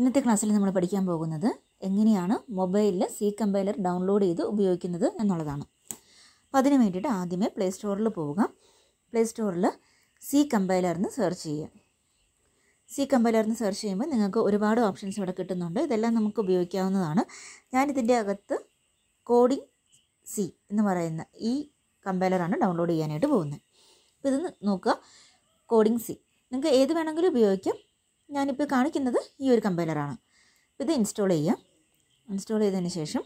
ഇന്നത്തെ ക്ലാസ്സിൽ നമ്മൾ പഠിക്കാൻ പോകുന്നത് എങ്ങനെയാണ് മൊബൈലിൽ സി കമ്പൈലർ ഡൗൺലോഡ് ചെയ്ത് ഉപയോഗിക്കുന്നത് എന്നുള്ളതാണ് അപ്പോൾ അതിന് വേണ്ടിയിട്ട് ആദ്യമേ പ്ലേ സ്റ്റോറിൽ പോവുക പ്ലേ സ്റ്റോറിൽ സി കമ്പൈലർ എന്ന് സെർച്ച് ചെയ്യുക സി കമ്പൈലർ എന്ന് സെർച്ച് ചെയ്യുമ്പോൾ നിങ്ങൾക്ക് ഒരുപാട് ഓപ്ഷൻസ് ഇവിടെ കിട്ടുന്നുണ്ട് ഇതെല്ലാം നമുക്ക് ഉപയോഗിക്കാവുന്നതാണ് ഞാനിതിൻ്റെ അകത്ത് കോഡിംഗ് സി എന്ന് പറയുന്ന ഈ കമ്പൈലറാണ് ഡൗൺലോഡ് ചെയ്യാനായിട്ട് പോകുന്നത് അപ്പോൾ ഇത് നോക്കുക കോഡിംഗ് സി നിങ്ങൾക്ക് ഏത് വേണമെങ്കിലും ഉപയോഗിക്കാം ഞാനിപ്പോൾ കാണിക്കുന്നത് ഈ ഒരു കമ്പൈലറാണ് ഇത് ഇൻസ്റ്റാൾ ചെയ്യാം ഇൻസ്റ്റാൾ ചെയ്തതിന് ശേഷം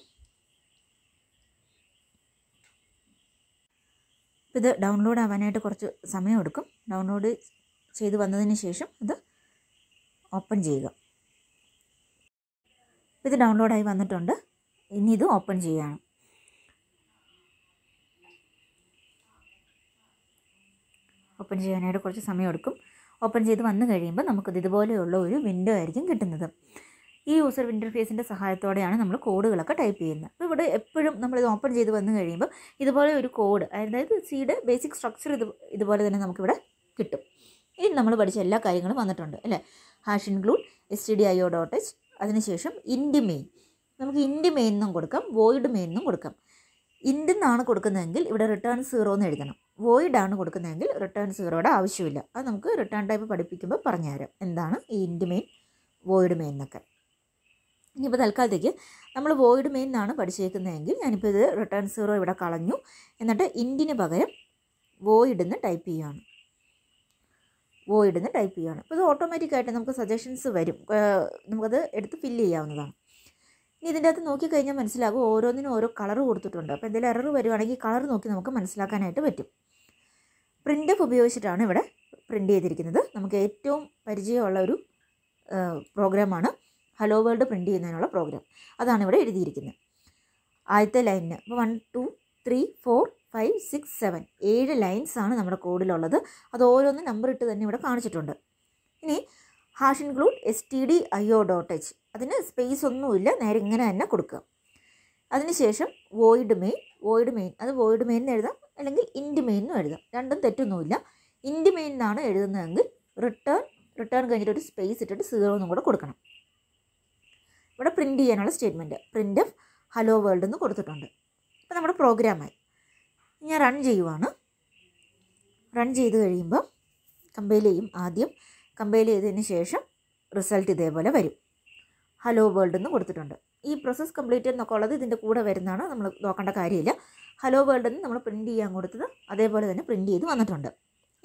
ഇത് ഡൗൺലോഡ് ആവാനായിട്ട് കുറച്ച് സമയം എടുക്കും ഡൗൺലോഡ് ചെയ്ത് വന്നതിന് ശേഷം ഇത് ഓപ്പൺ ചെയ്യുക ഇത് ഡൗൺലോഡായി വന്നിട്ടുണ്ട് ഇനി ഇത് ഓപ്പൺ ചെയ്യുകയാണ് ഓപ്പൺ ചെയ്യാനായിട്ട് കുറച്ച് സമയം എടുക്കും ഓപ്പൺ ചെയ്ത് വന്നു കഴിയുമ്പോൾ നമുക്കത് ഇതുപോലെയുള്ള ഒരു വിൻഡോ ആയിരിക്കും കിട്ടുന്നത് ഈ യൂസർ ഇൻ്റർഫേസിൻ്റെ സഹായത്തോടെയാണ് നമ്മൾ കോഡുകളൊക്കെ ടൈപ്പ് ചെയ്യുന്നത് അപ്പോൾ ഇവിടെ എപ്പോഴും നമ്മളിത് ഓപ്പൺ ചെയ്ത് വന്നു കഴിയുമ്പോൾ ഇതുപോലെ ഒരു കോഡ് അതായത് സിയുടെ ബേസിക് സ്ട്രക്ചർ ഇത് ഇതുപോലെ തന്നെ നമുക്കിവിടെ കിട്ടും ഇനി നമ്മൾ പഠിച്ച എല്ലാ കാര്യങ്ങളും വന്നിട്ടുണ്ട് അല്ലേ hash include S T D I O dot H അതിനുശേഷം ഇൻഡി മെയിൻ നമുക്ക് ഇൻഡി മെയിൻ എന്നും കൊടുക്കാം വോയിഡ് മെയിൻ എന്നും കൊടുക്കാം ഇന്ത്യൻ എന്നാണ് കൊടുക്കുന്നതെങ്കിൽ ഇവിടെ റിട്ടേൺ സീറോ എന്ന് എഴുതണം വോയിഡ് ആണ് കൊടുക്കുന്നതെങ്കിൽ റിട്ടേൺ സീറോയുടെ ആവശ്യമില്ല അത് നമുക്ക് റിട്ടേൺ ടൈപ്പ് പഠിപ്പിക്കുമ്പോൾ പറഞ്ഞുതരാം എന്താണ് ഈ ഇൻഡ് മെയിൻ വോയിഡ് മെയിൻ എന്നൊക്കെ ഇനിയിപ്പോൾ തൽക്കാലത്തേക്ക് നമ്മൾ വോയിഡ് മെയിൻ എന്നാണ് പഠിച്ചേക്കുന്നതെങ്കിൽ ഞാനിപ്പോൾ ഇത് റിട്ടേൺ സീറോ ഇവിടെ കളഞ്ഞു എന്നിട്ട് ഇൻഡിന് പകരം വോയിഡ് എന്ന് ടൈപ്പ് ചെയ്യുകയാണ് വോയിഡ് എന്ന് ടൈപ്പ് ചെയ്യുകയാണ് അപ്പോൾ ഇത് ഓട്ടോമാറ്റിക്കായിട്ട് നമുക്ക് സജഷൻസ് വരും നമുക്കത് എടുത്ത് ഫില്ല് ചെയ്യാവുന്നതാണ് ഇതിൻ്റെ അകത്ത് നോക്കിക്കഴിഞ്ഞാൽ മനസ്സിലാകും ഓരോന്നിനും ഓരോ കളർ കൊടുത്തിട്ടുണ്ട് അപ്പോൾ എന്തെങ്കിലും എറർ വരുവാണെങ്കിൽ കളർ നോക്കി നമുക്ക് മനസ്സിലാക്കാനായിട്ട് പറ്റും പ്രിൻ്റ് ഉപയോഗിച്ചിട്ടാണ് ഇവിടെ പ്രിൻ്റ് ചെയ്തിരിക്കുന്നത് നമുക്ക് ഏറ്റവും പരിചയമുള്ള ഒരു പ്രോഗ്രാമാണ് ഹലോ വേൾഡ് പ്രിൻ്റ് ചെയ്യുന്നതിനുള്ള പ്രോഗ്രാം അതാണ് ഇവിടെ എഴുതിയിരിക്കുന്നത് ആദ്യത്തെ ലൈനിന് അപ്പോൾ one two three four five six seven ഏഴ് ലൈൻസാണ് നമ്മുടെ കോഡിലുള്ളത് അത് ഓരോന്ന് നമ്പർ ഇട്ട് തന്നെ ഇവിടെ കാണിച്ചിട്ടുണ്ട് ഇനി hash include S T D I O dot H അതിന് സ്പേസ് ഒന്നുമില്ല നേരെ ഇങ്ങനെ തന്നെ കൊടുക്കുക അതിനുശേഷം വോയിഡ് മെയിൻ വോയിഡ് മെയിൻ അത് വോയിഡ് മെയിൻ എന്ന് എഴുതാം അല്ലെങ്കിൽ ഇൻഡ് മെയിൻ എന്നും എഴുതാം രണ്ടും തെറ്റൊന്നുമില്ല ഇൻഡ് മെയിൻ എന്നാണ് എഴുതുന്നതെങ്കിൽ റിട്ടേൺ റിട്ടേൺ കഴിഞ്ഞിട്ട് ഒരു സ്പേസ് ഇട്ടിട്ട് സീറോ ഒന്നും കൂടെ കൊടുക്കണം ഇവിടെ പ്രിൻറ്റ് ചെയ്യാനുള്ള സ്റ്റേറ്റ്മെൻറ്റ് പ്രിൻ്റ് ഹലോ വേൾഡ് എന്ന് കൊടുത്തിട്ടുണ്ട് അപ്പോൾ നമ്മുടെ പ്രോഗ്രാമായി ഞാൻ റൺ ചെയ്യുവാണ് റൺ ചെയ്ത് കഴിയുമ്പോൾ കമ്പയിൽ ചെയ്യും ആദ്യം കമ്പയിൽ ചെയ്തതിന് ശേഷം റിസൾട്ട് ഇതേപോലെ വരും ഹലോ വേൾഡ് എന്ന് കൊടുത്തിട്ടുണ്ട് ഈ പ്രോസസ്സ് കംപ്ലീറ്റ് എന്നൊക്കെ ഉള്ളത് ഇതിൻ്റെ കൂടെ വരുന്നതാണ് നമ്മൾ നോക്കേണ്ട കാര്യമില്ല ഹലോ വേൾഡ് എന്ന് നമ്മൾ പ്രിൻറ്റ് ചെയ്യാൻ കൊടുത്തത് അതേപോലെ തന്നെ പ്രിൻറ്റ് ചെയ്ത് വന്നിട്ടുണ്ട്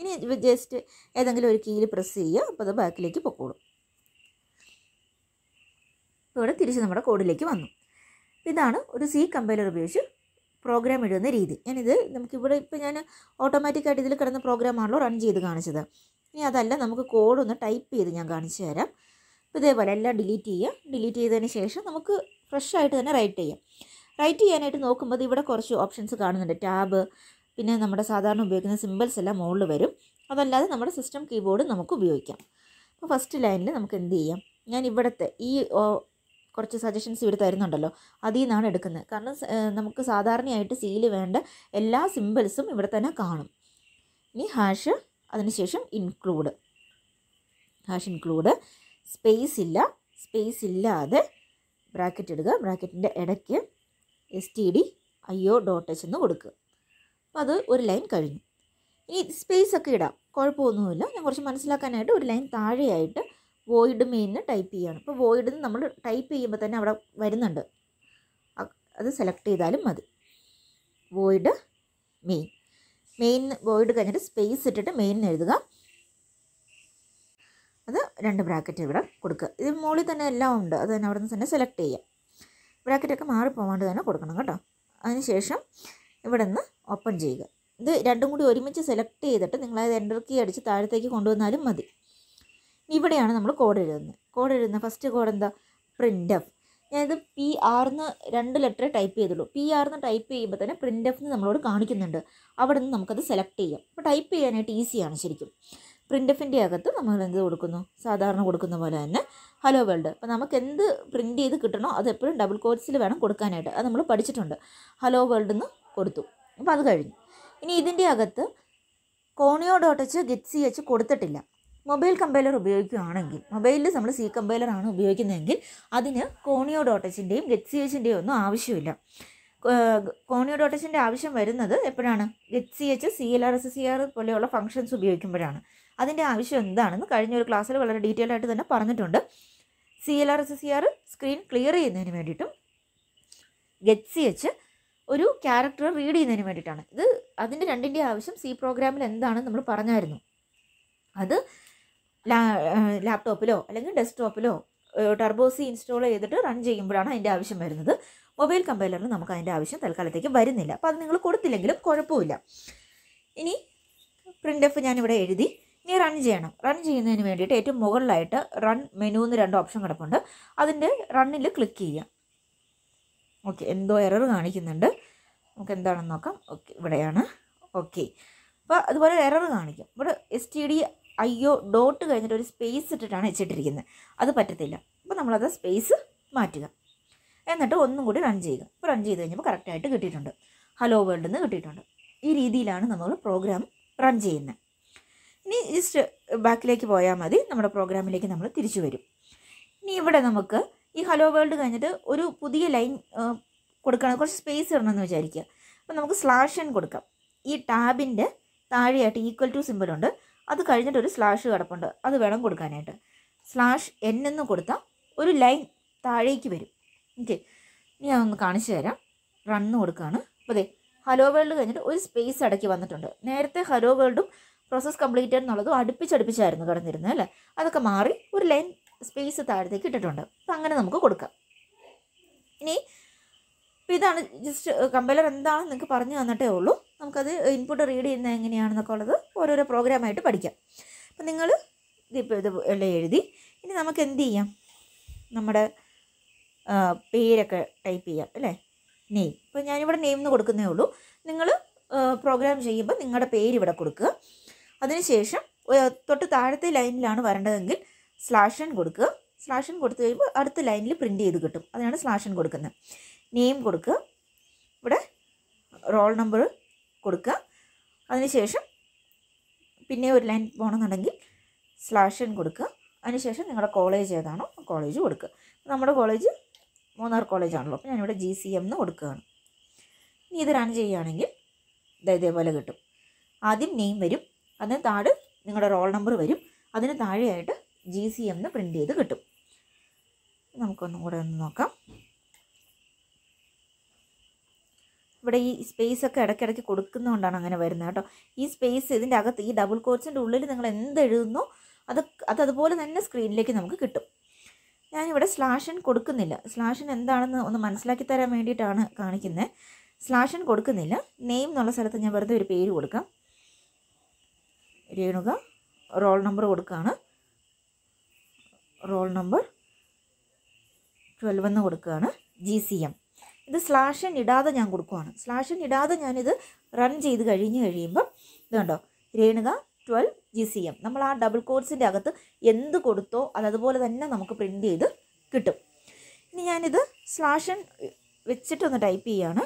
ഇനി ജസ്റ്റ് ഏതെങ്കിലും ഒരു കീയിൽ പ്രസ് ചെയ്യുക അപ്പോൾ അത് ബാക്കിലേക്ക് പൊക്കോളും ഇവിടെ തിരിച്ച് നമ്മുടെ കോഡിലേക്ക് വന്നു ഇതാണ് ഒരു സി കമ്പൈലർ ഉപയോഗിച്ച് പ്രോഗ്രാം എഴുതുന്ന രീതി ഞാനിത് നമുക്കിവിടെ ഇപ്പോൾ ഞാൻ ഓട്ടോമാറ്റിക്കായിട്ട് ഇതിൽ കിടന്ന പ്രോഗ്രാമാണല്ലോ റൺ ചെയ്ത് കാണിച്ചത് ഇനി അതല്ല നമുക്ക് കോഡ് ഒന്ന് ടൈപ്പ് ചെയ്ത് ഞാൻ കാണിച്ചു തരാം അപ്പോൾ ഇതേപോലെ എല്ലാം ഡിലീറ്റ് ചെയ്യുക ഡിലീറ്റ് ചെയ്തതിന് ശേഷം നമുക്ക് ഫ്രഷ് ആയിട്ട് തന്നെ റൈറ്റ് ചെയ്യാം റൈറ്റ് ചെയ്യാനായിട്ട് നോക്കുമ്പോൾ ഇവിടെ കുറച്ച് ഓപ്ഷൻസ് കാണുന്നുണ്ട് ടാബ് പിന്നെ നമ്മുടെ സാധാരണ ഉപയോഗിക്കുന്ന സിമ്പിൾസ് എല്ലാം മുകളിൽ വരും അതല്ലാതെ നമ്മുടെ സിസ്റ്റം കീബോർഡ് നമുക്ക് ഉപയോഗിക്കാം അപ്പോൾ ഫസ്റ്റ് ലൈനിൽ നമുക്ക് എന്ത് ചെയ്യാം ഞാൻ ഇവിടുത്തെ ഈ കുറച്ച് സജഷൻസ് ഇവിടെ തരുന്നുണ്ടല്ലോ അതിൽ നിന്നാണ് എടുക്കുന്നത് കാരണം നമുക്ക് സാധാരണയായിട്ട് സീല് വേണ്ട എല്ലാ സിമ്പിൾസും ഇവിടെ തന്നെ കാണും ഇനി ഹാഷ് അതിനുശേഷം ഇൻക്ലൂഡ് ഹാഷ് ഇൻക്ലൂഡ് സ്പേസ് ഇല്ല സ്പേസ് ഇല്ലാതെ ബ്രാക്കറ്റ് ഇടുക ബ്രാക്കറ്റിൻ്റെ ഇടയ്ക്ക് S T D I O dot H എന്ന് കൊടുക്കുക അപ്പോൾ അത് ഒരു ലൈൻ കഴിഞ്ഞു ഇനി സ്പേസ് ഒക്കെ ഇടാം കുഴപ്പമൊന്നുമില്ല ഞാൻ കുറച്ച് മനസ്സിലാക്കാനായിട്ട് ഒരു ലൈൻ താഴെയായിട്ട് വോയിഡ് മെയിന്ന് ടൈപ്പ് ചെയ്യണം അപ്പോൾ വോയിഡ് നമ്മൾ ടൈപ്പ് ചെയ്യുമ്പോൾ തന്നെ അവിടെ വരുന്നുണ്ട് അത് സെലക്ട് ചെയ്താലും മതി വോയിഡ് മെയിൻ മെയിൻ വോയിഡ് കഴിഞ്ഞിട്ട് സ്പേസ് ഇട്ടിട്ട് മെയിൻ എഴുതുക അത് രണ്ട് ബ്രാക്കറ്റ് ഇവിടെ കൊടുക്കുക ഇത് മുകളിൽ തന്നെ എല്ലാം ഉണ്ട് അത് തന്നെ അവിടെ നിന്ന് തന്നെ സെലക്ട് ചെയ്യാം ബ്രാക്കറ്റൊക്കെ മാറിപ്പോവാണ്ട് തന്നെ കൊടുക്കണം കേട്ടോ അതിനുശേഷം ഇവിടെ നിന്ന് ഓപ്പൺ ചെയ്യുക ഇത് രണ്ടും കൂടി ഒരുമിച്ച് സെലക്ട് ചെയ്തിട്ട് നിങ്ങളത് എൻ്റർ കീ അടിച്ച് താഴത്തേക്ക് കൊണ്ടുവന്നാലും മതി ഇവിടെയാണ് നമ്മൾ കോഡ് എഴുതുന്നത് കോഡ് എഴുതുന്നത് ഫസ്റ്റ് കോഡ് എന്താ പ്രിൻ്റ് എഫ് ഞാനിത് പി ആർന്ന് രണ്ട് ലെറ്റർ ടൈപ്പ് ചെയ്തുള്ളൂ പി ആർന്ന് ടൈപ്പ് ചെയ്യുമ്പോൾ തന്നെ പ്രിൻ്റ് എഫ് നമ്മളോട് കാണിക്കുന്നുണ്ട് അവിടെ നിന്ന് നമുക്കത് സെലക്ട് ചെയ്യാം അപ്പോൾ ടൈപ്പ് ചെയ്യാനായിട്ട് ഈസിയാണ് ശരിക്കും പ്രിൻ്റ് എഫിൻ്റെ അകത്ത് നമ്മൾ എന്ത് കൊടുക്കുന്നു സാധാരണ കൊടുക്കുന്ന പോലെ തന്നെ ഹലോ വേൾഡ് അപ്പോൾ നമുക്ക് എന്ത് പ്രിൻ്റ് ചെയ്ത് കിട്ടണോ അത് എപ്പോഴും ഡബിൾ കോഴ്സിൽ വേണം കൊടുക്കാനായിട്ട് അത് നമ്മൾ പഠിച്ചിട്ടുണ്ട് ഹലോ വേൾഡ് എന്ന് കൊടുത്തു അപ്പോൾ അത് കഴിഞ്ഞു ഇനി ഇതിൻ്റെ അകത്ത് conio dot H get C H കൊടുത്തിട്ടില്ല മൊബൈൽ കമ്പൈലർ ഉപയോഗിക്കുകയാണെങ്കിൽ മൊബൈലിൽ നമ്മൾ സി കമ്പൈലറാണ് ഉപയോഗിക്കുന്നതെങ്കിൽ അതിന് കോണിയോ ഡോട്ട് എച്ചിൻ്റെയും ഗെറ്റ് സി എച്ചിൻ്റെയും ഒന്നും ആവശ്യമില്ല കോണിയോ ഡോട്ട് എച്ചിൻ്റെ ആവശ്യം വരുന്നത് എപ്പോഴാണ് get C H C L R S C R പോലെയുള്ള ഫംഗ്ഷൻസ് ഉപയോഗിക്കുമ്പോഴാണ് അതിൻ്റെ ആവശ്യം എന്താണെന്ന് കഴിഞ്ഞ ഒരു ക്ലാസ്സിൽ വളരെ ഡീറ്റെയിൽ ആയിട്ട് തന്നെ പറഞ്ഞിട്ടുണ്ട് C L R S C R screen clear ചെയ്യുന്നതിന് വേണ്ടിയിട്ടും ഗെറ്റ് സി എച്ച് ഒരു ക്യാരക്ടർ റീഡ് ചെയ്യുന്നതിന് വേണ്ടിയിട്ടാണ് ഇത് അതിൻ്റെ രണ്ടിൻ്റെ ആവശ്യം സി പ്രോഗ്രാമിൽ എന്താണ് നമ്മൾ പറഞ്ഞായിരുന്നു അത് ലാപ്ടോപ്പിലോ അല്ലെങ്കിൽ ഡെസ്ക്ടോപ്പിലോ ടർബോസി ഇൻസ്റ്റാൾ ചെയ്തിട്ട് റൺ ചെയ്യുമ്പോഴാണ് അതിൻ്റെ ആവശ്യം വരുന്നത് മൊബൈൽ കമ്പൈലറിൽ നമുക്ക് അതിൻ്റെ ആവശ്യം തൽക്കാലത്തേക്ക് വരുന്നില്ല അപ്പോൾ അത് നിങ്ങൾ കൊടുത്തില്ലെങ്കിലും കുഴപ്പമില്ല ഇനി പ്രിൻ്റ് എഫ് ഞാനിവിടെ എഴുതി ഇനി റൺ ചെയ്യണം റൺ ചെയ്യുന്നതിന് വേണ്ടിയിട്ട് ഏറ്റവും മുകളിലായിട്ട് റൺ മെനു എന്ന് രണ്ട് ഓപ്ഷൻ കിടപ്പുണ്ട് അതിൻ്റെ റണ്ണിൽ ക്ലിക്ക് ചെയ്യാം ഓക്കെ എന്തോ എറർ കാണിക്കുന്നുണ്ട് നമുക്ക് എന്താണെന്ന് നോക്കാം ഓക്കെ ഇവിടെയാണ് ഓക്കെ അപ്പോൾ അതുപോലെ എറർ കാണിക്കും ഇവിടെ S T D I O dot കഴിഞ്ഞിട്ട് ഒരു സ്പേസ് ഇട്ടിട്ടാണ് വെച്ചിട്ടിരിക്കുന്നത് അത് പറ്റത്തില്ല അപ്പോൾ നമ്മളത് സ്പേസ് മാറ്റുക എന്നിട്ട് ഒന്നും കൂടി റൺ ചെയ്യുക ഇപ്പോൾ റൺ ചെയ്ത് കഴിഞ്ഞപ്പോൾ കറക്റ്റായിട്ട് കിട്ടിയിട്ടുണ്ട് ഹലോ വേൾഡിൽ നിന്ന് കിട്ടിയിട്ടുണ്ട് ഈ രീതിയിലാണ് നമ്മൾ പ്രോഗ്രാം റൺ ചെയ്യുന്നത് ഇനി ജസ്റ്റ് ബാക്കിലേക്ക് പോയാൽ മതി നമ്മുടെ പ്രോഗ്രാമിലേക്ക് നമ്മൾ തിരിച്ചു വരും ഇനി ഇവിടെ നമുക്ക് ഈ ഹലോ വേൾഡ് കഴിഞ്ഞിട്ട് ഒരു പുതിയ ലൈൻ കൊടുക്കണം കുറച്ച് സ്പേസ് ഇടണമെന്ന് വിചാരിക്കുക അപ്പോൾ നമുക്ക് സ്ലാഷൻ കൊടുക്കാം ഈ ടാബിൻ്റെ താഴെയായിട്ട് ഈക്വൽ ടു സിമ്പിളുണ്ട് അത് കഴിഞ്ഞിട്ട് ഒരു സ്ലാഷ് കിടപ്പുണ്ട് അത് വേണം കൊടുക്കാനായിട്ട് സ്ലാഷ് എൻ എന്ന് കൊടുത്താൽ ഒരു ലൈൻ താഴേക്ക് വരും ഓക്കെ ഇനി അതൊന്ന് കാണിച്ചു തരാം റണ്ണ് കൊടുക്കുകയാണ് അപ്പോൾ അതെ ഹലോ വേൾഡ് കഴിഞ്ഞിട്ട് ഒരു സ്പേസ് അടക്കി വന്നിട്ടുണ്ട് നേരത്തെ ഹലോ വേൾഡും പ്രോസസ്സ് കംപ്ലീറ്റ് എന്നുള്ളതും അടുപ്പിച്ചടുപ്പിച്ചായിരുന്നു കിടന്നിരുന്നത് അല്ലേ അതൊക്കെ മാറി ഒരു ലൈൻ സ്പേസ് താഴത്തേക്ക് ഇട്ടിട്ടുണ്ട് അപ്പം അങ്ങനെ നമുക്ക് കൊടുക്കാം ഇനി ഇതാണ് ജസ്റ്റ് കമ്പലർ എന്താണെന്ന് നിങ്ങൾക്ക് പറഞ്ഞു തന്നിട്ടേ ഉള്ളൂ നമുക്കത് ഇൻപുട്ട് റീഡ് ചെയ്യുന്നത് എങ്ങനെയാണെന്നൊക്കെ ഉള്ളത് ഓരോരോ പ്രോഗ്രാമായിട്ട് പഠിക്കാം അപ്പം നിങ്ങൾ ഇതിപ്പോൾ ഇത് എല്ലാം എഴുതി ഇനി നമുക്ക് എന്ത് ചെയ്യാം നമ്മുടെ പേരൊക്കെ ടൈപ്പ് ചെയ്യാം അല്ലേ നെയ്മ് ഇപ്പോൾ ഞാനിവിടെ നെയിം കൊടുക്കുന്നേ ഉള്ളൂ നിങ്ങൾ പ്രോഗ്രാം ചെയ്യുമ്പോൾ നിങ്ങളുടെ പേര് കൊടുക്കുക അതിനുശേഷം തൊട്ട് താഴത്തെ ലൈനിലാണ് വരേണ്ടതെങ്കിൽ സ്ലാഷൻ കൊടുക്കുക സ്ലാഷൻ കൊടുത്തു കഴിയുമ്പോൾ അടുത്ത ലൈനിൽ പ്രിൻറ്റ് ചെയ്ത് കിട്ടും അതിനാണ് സ്ലാഷൻ കൊടുക്കുന്നത് നെയിം കൊടുക്കുക ഇവിടെ റോൾ നമ്പർ കൊടുക്കുക അതിനുശേഷം പിന്നെ ഒരു ലൈൻ പോകണമെന്നുണ്ടെങ്കിൽ സ്ലാഷൻ കൊടുക്കുക അതിനുശേഷം നിങ്ങളുടെ കോളേജ് ഏതാണോ കോളേജ് കൊടുക്കുക നമ്മുടെ കോളേജ് മൂന്നാർ കോളേജാണല്ലോ അപ്പോൾ ഞാനിവിടെ ജി സി എം എന്ന് കൊടുക്കുകയാണ് ഇനി ഇത് റൺ ചെയ്യുകയാണെങ്കിൽ ഇതേപോലെ കിട്ടും ആദ്യം നെയിം വരും അതിന് താഴെ നിങ്ങളുടെ റോൾ നമ്പർ വരും അതിന് താഴെയായിട്ട് ജി സി എം എന്ന് പ്രിൻ്റ് ചെയ്ത് കിട്ടും നമുക്കൊന്നും കൂടെ ഒന്ന് നോക്കാം ഇവിടെ ഈ സ്പേസ് ഒക്കെ ഇടയ്ക്കിടയ്ക്ക് കൊടുക്കുന്നതുകൊണ്ടാണ് അങ്ങനെ വരുന്നത് കേട്ടോ ഈ സ്പേസ് ഇതിൻ്റെ അകത്ത് ഈ ഡബിൾ കോട്ട്സിൻ്റെ ഉള്ളിൽ നിങ്ങൾ എന്ത് എഴുതുന്നോ അത് അത് അതുപോലെ തന്നെ സ്ക്രീനിലേക്ക് നമുക്ക് കിട്ടും ഞാനിവിടെ സ്ലാഷൻ കൊടുക്കുന്നില്ല സ്ലാഷൻ എന്താണെന്ന് ഒന്ന് മനസ്സിലാക്കി തരാൻ വേണ്ടിയിട്ടാണ് കാണിക്കുന്നത് സ്ലാഷൻ കൊടുക്കുന്നില്ല നെയിം എന്നുള്ള സ്ഥലത്ത് ഞാൻ വെറുതെ ഒരു പേര് കൊടുക്കാം രേണുക റോൾ നമ്പർ കൊടുക്കുകയാണ് റോൾ നമ്പർ ട്വൽവ് എന്ന് കൊടുക്കുകയാണ് ജി സി എം ഇത് സ്ലാഷൻ ഇടാതെ ഞാൻ കൊടുക്കുവാണ് സ്ലാഷൻ ഇടാതെ ഞാനിത് റൺ ചെയ്ത് കഴിഞ്ഞ് കഴിയുമ്പം ഇതുണ്ടോ Renuka twelve G C M നമ്മൾ ആ ഡബിൾ കോഴ്സിൻ്റെ അകത്ത് എന്ത് കൊടുത്തോ അത് അതുപോലെ തന്നെ നമുക്ക് പ്രിൻ്റ് ചെയ്ത് കിട്ടും ഇനി ഞാനിത് സ്ലാഷൻ വെച്ചിട്ടൊന്ന് ടൈപ്പ് ചെയ്യാണ്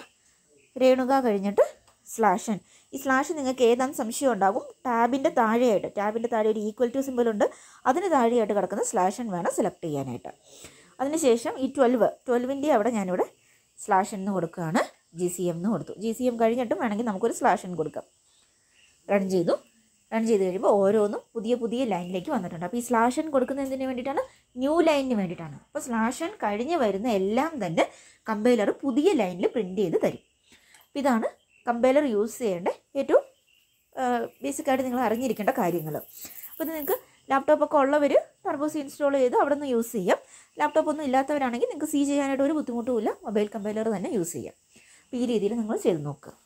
രേണുക കഴിഞ്ഞിട്ട് സ്ലാഷൻ ഈ സ്ലാഷ് നിങ്ങൾക്ക് ഏതാണ് സംശയം ഉണ്ടാകും ടാബിൻ്റെ താഴെയായിട്ട് ടാബിൻ്റെ താഴെ ഒരു ഈക്വൽ ടു സിമ്പിൾ ഉണ്ട് അതിന് താഴെയായിട്ട് കിടക്കുന്ന സ്ലാഷൻ വേണം സെലക്ട് ചെയ്യാനായിട്ട് അതിനുശേഷം ഈ ട്വൽവ് ട്വൽവിൻ്റെ അവിടെ ഞാനിവിടെ സ്ലാഷൻ എന്ന് കൊടുക്കുകയാണ് ജി സി എം എന്ന് കൊടുത്തു ജി സി എം കഴിഞ്ഞിട്ടും വേണമെങ്കിൽ നമുക്കൊരു സ്ലാഷൻ കൊടുക്കാം റൺ ചെയ്തു റൺ ചെയ്ത് കഴിയുമ്പോൾ ഓരോന്നും പുതിയ പുതിയ ലൈനിലേക്ക് വന്നിട്ടുണ്ട് അപ്പോൾ ഈ സ്ലാഷൻ കൊടുക്കുന്ന എന്തിനു വേണ്ടിയിട്ടാണ് ന്യൂ ലൈനിന് വേണ്ടിയിട്ടാണ് അപ്പോൾ സ്ലാഷൻ കഴിഞ്ഞ് വരുന്ന എല്ലാം തന്നെ കമ്പൈലർ പുതിയ ലൈനിൽ പ്രിൻറ്റ് ചെയ്ത് തരും ഇതാണ് കമ്പൈലർ യൂസ് ചെയ്യേണ്ട ഏറ്റവും ബേസിക്കായിട്ട് നിങ്ങൾ അറിഞ്ഞിരിക്കേണ്ട കാര്യങ്ങൾ അപ്പോൾ ഇത് നിങ്ങൾക്ക് ലാപ്ടോപ്പൊക്കെ ഉള്ളവർ ടർബോസ് ഇൻസ്റ്റാൾ ചെയ്ത് അവിടെ നിന്ന് യൂസ് ചെയ്യാം ലാപ്ടോപ്പ് ഒന്നും ഇല്ലാത്തവരാണെങ്കിൽ നിങ്ങൾക്ക് സി ചെയ്യാനായിട്ട് ഒരു ബുദ്ധിമുട്ടുമില്ല മൊബൈൽ കമ്പൈലർ തന്നെ യൂസ് ചെയ്യാം അപ്പോൾ ഈ രീതിയിൽ നിങ്ങൾ ചെയ്ത് നോക്കുക